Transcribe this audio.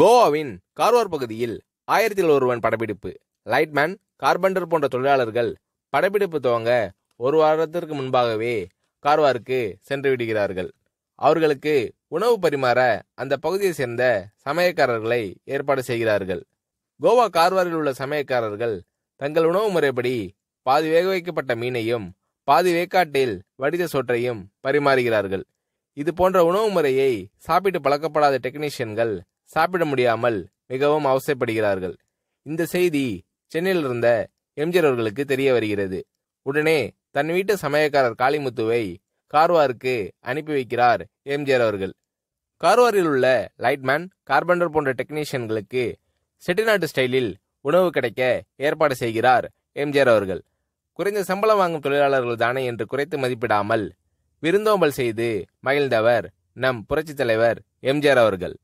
கோவாவின் கார்வார் பகுதியில் ஆயிரத்தில் ஒருவன் படப்பிடிப்பு லைட்மேன் கார்பண்டர் போன்ற தொழிலாளர்கள் படப்பிடிப்பு துவங்க ஒரு வாரத்திற்கு முன்பாகவே கார்வாருக்கு சென்று விடுகிறார்கள் அவர்களுக்கு உணவு பரிமாற அந்த பகுதியை சேர்ந்த சமயக்காரர்களை ஏற்பாடு செய்கிறார்கள் கோவா கார்வாரில் உள்ள சமயக்காரர்கள் தங்கள் உணவு முறைப்படி பாதி வேக வைக்கப்பட்ட மீனையும் பாதி வேக்காட்டில் வடித சோற்றையும் பரிமாறுகிறார்கள் இது போன்ற உணவு முறையை சாப்பிட்டு பழக்கப்படாத டெக்னீஷியன்கள் சாப்பிட முடியாமல் மிகவும் அவசைப்படுகிறார்கள் இந்த செய்தி சென்னையில் இருந்த எம்ஜிஆர் அவர்களுக்கு தெரிய வருகிறது உடனே தன் வீட்டு சமயக்காரர் காளிமுத்துவை கார்வாருக்கு அனுப்பி வைக்கிறார் எம்ஜிஆர் அவர்கள் கார்வாரில் உள்ள லைட்மேன் கார்பண்டர் போன்ற டெக்னீஷியன்களுக்கு செட்டிநாட்டு ஸ்டைலில் உணவு கிடைக்க ஏற்பாடு செய்கிறார் எம்ஜிஆர் அவர்கள் குறைந்த சம்பளம் வாங்கும் தொழிலாளர்கள் தானே என்று குறைத்து மதிப்பிடாமல் விருந்தோம்பல் செய்து மகிழ்ந்தவர் நம் புரட்சித் தலைவர் எம்ஜிஆர் அவர்கள்